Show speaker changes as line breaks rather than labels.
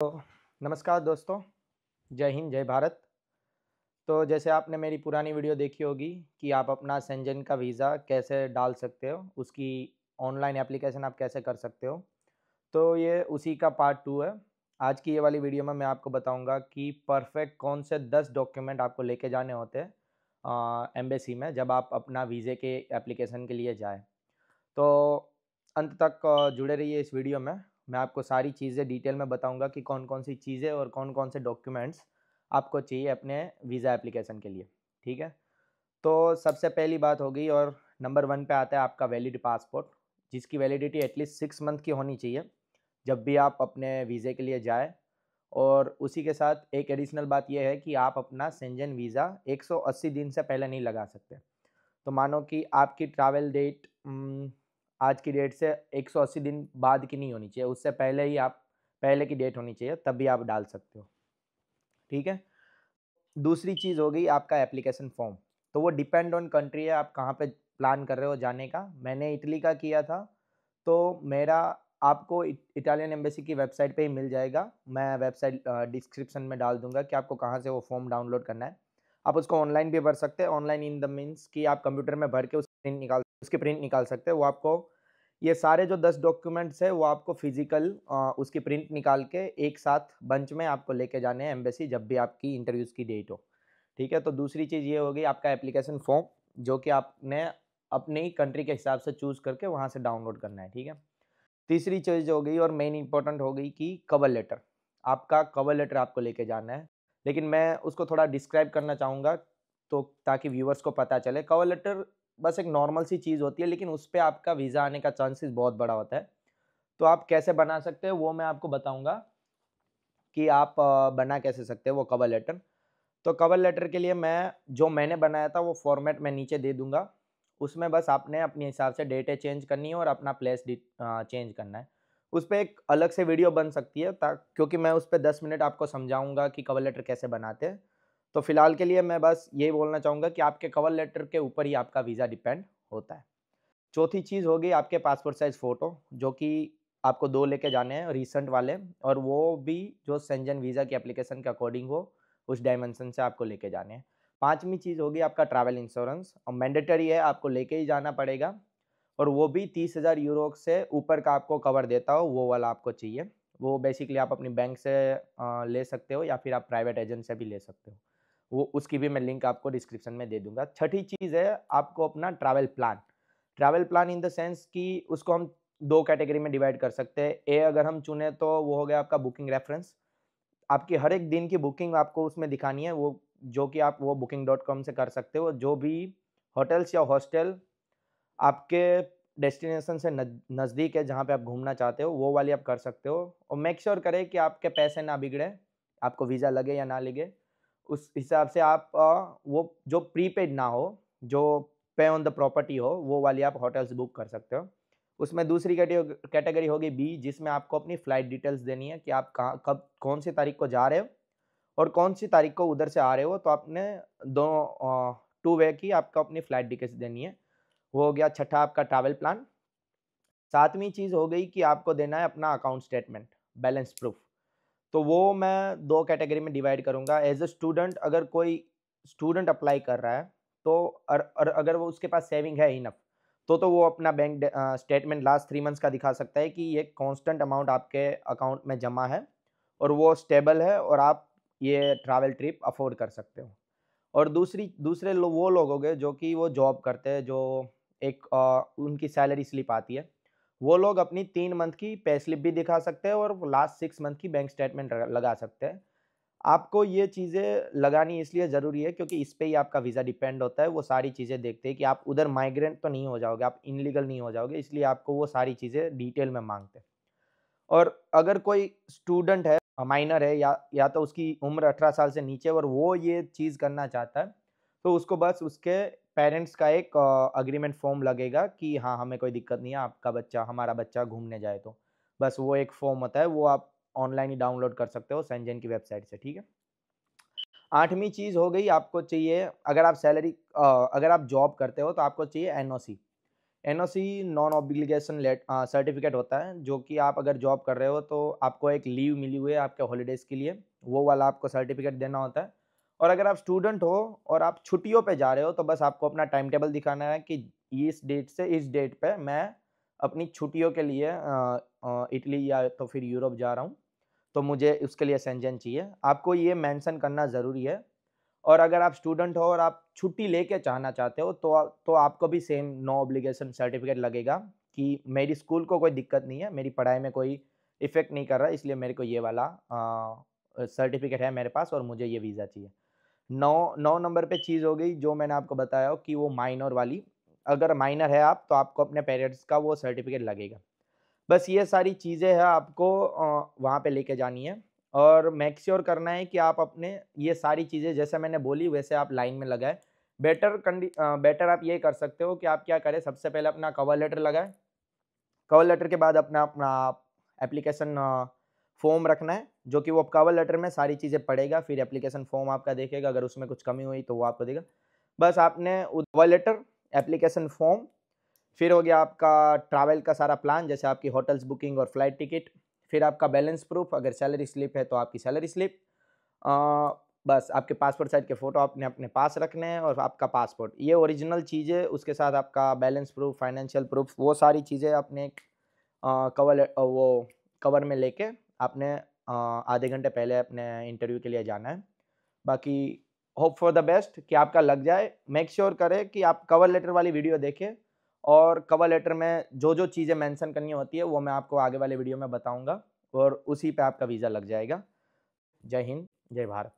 तो नमस्कार दोस्तों जय हिंद जय भारत तो जैसे आपने मेरी पुरानी वीडियो देखी होगी कि आप अपना सेंजन का वीज़ा कैसे डाल सकते हो उसकी ऑनलाइन एप्लीकेशन आप कैसे कर सकते हो तो ये उसी का पार्ट टू है आज की ये वाली वीडियो में मैं आपको बताऊंगा कि परफेक्ट कौन से दस डॉक्यूमेंट आपको लेके जाने होते हैं एम्बेसी में जब आप अपना वीज़े के एप्लीकेशन के लिए जाए तो अंत तक जुड़े रहिए इस वीडियो में मैं आपको सारी चीज़ें डिटेल में बताऊंगा कि कौन कौन सी चीज़ें और कौन कौन से डॉक्यूमेंट्स आपको चाहिए अपने वीज़ा एप्लीकेशन के लिए ठीक है तो सबसे पहली बात होगी और नंबर वन पे आता है आपका वैलिड पासपोर्ट जिसकी वैलिडिटी एटलीस्ट सिक्स मंथ की होनी चाहिए जब भी आप अपने वीज़े के लिए जाए और उसी के साथ एक एडिशनल बात यह है कि आप अपना सेंजन वीज़ा 180 दिन से पहले नहीं लगा सकते तो मानो कि आपकी ट्रैवल डेट आज की डेट से 180 दिन बाद की नहीं होनी चाहिए उससे पहले ही आप पहले की डेट होनी चाहिए तब भी आप डाल सकते हो ठीक है दूसरी चीज़ हो गई आपका एप्लीकेशन फॉर्म तो वो डिपेंड ऑन कंट्री है आप कहाँ पे प्लान कर रहे हो जाने का मैंने इटली का किया था तो मेरा आपको इटालियन एम्बेसी की वेबसाइट पे ही मिल जाएगा मैं वेबसाइट डिस्क्रिप्शन में डाल दूंगा कि आपको कहाँ से वो फॉर्म डाउनलोड करना है आप उसको ऑनलाइन भी भर सकते हैं ऑनलाइन इन द मीन्स कि आप कंप्यूटर में भर के उस प्रिंट निकाल उसकी प्रिंट निकाल सकते हैं वो आपको ये सारे जो दस डॉक्यूमेंट्स है वो आपको फिजिकल उसकी प्रिंट निकाल के एक साथ बंच में आपको लेके जाने हैं एम्बेसी जब भी आपकी इंटरव्यूज़ की डेट हो ठीक है तो दूसरी चीज़ ये होगी आपका एप्लीकेशन फॉर्म जो कि आपने अपनी ही कंट्री के हिसाब से चूज़ करके वहाँ से डाउनलोड करना है ठीक है तीसरी चीज़ हो गई और मेन इंपॉर्टेंट हो गई कि कवर लेटर आपका कवर लेटर आपको लेके जाना है लेकिन मैं उसको थोड़ा डिस्क्राइब करना चाहूँगा तो ताकि व्यूवर्स को पता चले कवर लेटर बस एक नॉर्मल सी चीज़ होती है लेकिन उस पर आपका वीज़ा आने का चांसेस बहुत बड़ा होता है तो आप कैसे बना सकते हैं वो मैं आपको बताऊंगा कि आप बना कैसे सकते हैं वो कवर लेटर तो कवर लेटर के लिए मैं जो मैंने बनाया था वो फॉर्मेट मैं नीचे दे दूँगा उसमें बस आपने अपने हिसाब से डेटे चेंज करनी है और अपना प्लेस चेंज करना है उस पर एक अलग से वीडियो बन सकती है क्योंकि मैं उस पर दस मिनट आपको समझाऊँगा कि कवर लेटर कैसे बनाते हैं तो फिलहाल के लिए मैं बस यही बोलना चाहूँगा कि आपके कवर लेटर के ऊपर ही आपका वीज़ा डिपेंड होता है चौथी चीज़ होगी आपके पासपोर्ट साइज़ फ़ोटो जो कि आपको दो लेके जाने हैं रिसेंट वाले और वो भी जो सेंजन वीज़ा की अप्लीकेशन के अकॉर्डिंग हो उस डायमेंशन से आपको लेके जाने हैं पाँचवीं चीज़ होगी आपका ट्रैवल इंश्योरेंस और मैंडेटरी है आपको लेके ही जाना पड़ेगा और वो भी तीस हज़ार यूरो से ऊपर का आपको कवर देता हो वो वाला आपको चाहिए वो बेसिकली आप अपनी बैंक से ले सकते हो या फिर आप प्राइवेट एजेंट से भी ले सकते हो वो उसकी भी मैं लिंक आपको डिस्क्रिप्शन में दे दूंगा छठी चीज़ है आपको अपना travel plan travel plan in the sense कि उसको हम दो कैटेगरी में डिवाइड कर सकते हैं ए अगर हम चुने तो वो हो गया आपका बुकिंग रेफरेंस आपकी हर एक दिन की बुकिंग आपको उसमें दिखानी है वो जो कि आप वो बुकिंग डॉट कॉम से कर सकते हो जो भी होटल्स या हॉस्टल आपके डेस्टिनेशन से नज़दीक है जहाँ पे आप घूमना चाहते हो वो वाली आप कर सकते हो और मेक श्योर sure करें कि आपके पैसे ना बिगड़े आपको वीज़ा लगे या ना लगे उस हिसाब से आप वो जो प्रीपेड ना हो जो पे ऑन द प्रॉपर्टी हो वो वाली आप होटल्स बुक कर सकते हो उसमें दूसरी कैटेगरी होगी बी जिसमें आपको अपनी फ़्लाइट डिटेल्स देनी है कि आप कहाँ कब कौन सी तारीख को जा रहे हो और कौन सी तारीख को उधर से आ रहे हो तो आपने दो टू वे की आपको अपनी फ़्लाइट डिटेल्स देनी है वो हो गया छठा आपका ट्रैवल प्लान सातवीं चीज़ हो गई कि आपको देना है अपना अकाउंट स्टेटमेंट बैलेंस प्रूफ तो वो मैं दो कैटेगरी में डिवाइड करूँगा एज अ स्टूडेंट अगर कोई स्टूडेंट अप्लाई कर रहा है तो और, और अगर वो उसके पास सेविंग है इनफ तो तो वो अपना bank statement last three months का दिखा सकता है कि ये कांस्टेंट अमाउंट आपके अकाउंट में जमा है और वो स्टेबल है और आप ये ट्रैवल ट्रिप अफोर्ड कर सकते हो और दूसरी दूसरे लो, वो लोग होंगे जो कि वो जॉब करते हैं जो एक आ, उनकी सैलरी स्लिप आती है वो लोग अपनी तीन मंथ की पे स्लिप भी दिखा सकते हैं और लास्ट सिक्स मंथ की बैंक स्टेटमेंट लगा सकते हैं आपको ये चीज़ें लगानी इसलिए ज़रूरी है क्योंकि इस पर ही आपका वीज़ा डिपेंड होता है वो सारी चीज़ें देखते हैं कि आप उधर माइग्रेंट तो नहीं हो जाओगे आप इनलीगल नहीं हो जाओगे इसलिए आपको वो सारी चीज़ें डिटेल में मांगते हैं और अगर कोई स्टूडेंट है माइनर है या या तो उसकी उम्र अठारह साल से नीचे और वो ये चीज़ करना चाहता है तो उसको बस उसके पेरेंट्स का एक अग्रीमेंट फॉर्म लगेगा कि हाँ हमें कोई दिक्कत नहीं है आपका बच्चा हमारा बच्चा घूमने जाए तो बस वो एक फॉर्म होता है वो आप ऑनलाइन ही डाउनलोड कर सकते हो सेंजन की वेबसाइट से ठीक है आठवीं चीज़ हो गई आपको चाहिए अगर आप सैलरी अगर आप जॉब करते हो तो आपको चाहिए NOC NOC non obligation let certificate होता है जो कि आप अगर जॉब कर रहे हो तो आपको एक लीव मिली हुई है आपके हॉलीडेज़ के लिए वो वाला आपको सर्टिफिकेट देना होता है और अगर आप स्टूडेंट हो और आप छुट्टियों पे जा रहे हो तो बस आपको अपना टाइम टेबल दिखाना है कि इस डेट से इस डेट पे मैं अपनी छुट्टियों के लिए इटली या तो फिर यूरोप जा रहा हूँ तो मुझे उसके लिए सेंजन चाहिए आपको ये मेंशन करना ज़रूरी है और अगर आप स्टूडेंट हो और आप छुट्टी लेके चाहना चाहते हो तो तो आपको भी सेम नो ऑब्लिगेशन सर्टिफिकेट लगेगा कि मेरी स्कूल को कोई दिक्कत नहीं है मेरी पढ़ाई में कोई इफ़ेक्ट नहीं कर रहा इसलिए मेरे को ये वाला सर्टिफिकेट है मेरे पास और मुझे ये वीज़ा चाहिए नौ नौ नंबर पे चीज़ हो गई जो मैंने आपको बताया कि वो माइनर वाली अगर माइनर है आप तो आपको अपने पेरेंट्स का वो सर्टिफिकेट लगेगा बस ये सारी चीज़ें हैं आपको वहाँ पे लेके जानी है और मेक करना है कि आप अपने ये सारी चीज़ें जैसे मैंने बोली वैसे आप लाइन में लगाएं बेटर कंडी बेटर आप ये कर सकते हो कि आप क्या करें सबसे पहले अपना कवर लेटर लगाएं कवर लेटर के बाद अपना अपना एप्लीकेशन फॉर्म रखना है जो कि वो आप कवर लेटर में सारी चीज़ें पढ़ेगा फिर एप्लीकेशन फॉर्म आपका देखेगा अगर उसमें कुछ कमी हुई तो वो आपको देगा बस आपने कवर लेटर एप्लीकेशन फॉर्म फिर हो गया आपका ट्रैवल का सारा प्लान जैसे आपकी होटल्स बुकिंग और फ्लाइट टिकट फिर आपका बैलेंस प्रूफ अगर सैलरी स्लिप है तो आपकी सैलरी स्लिप बस आपके पासपोर्ट साइज के फ़ोटो आपने अपने पास रखने हैं और आपका पासपोर्ट ये ओरिजिनल चीज़ें उसके साथ आपका बैलेंस प्रूफ फाइनेंशियल प्रूफ वो सारी चीज़ें आपने कवर वो कवर में लेके आपने आधे घंटे पहले अपने इंटरव्यू के लिए जाना है बाकी होप फॉर द बेस्ट कि आपका लग जाए मेक श्योर sure करें कि आप कवर लेटर वाली वीडियो देखें और कवर लेटर में जो जो चीज़ें मेंशन करनी होती है वो मैं आपको आगे वाले वीडियो में बताऊंगा और उसी पे आपका वीज़ा लग जाएगा जय हिंद जय भारत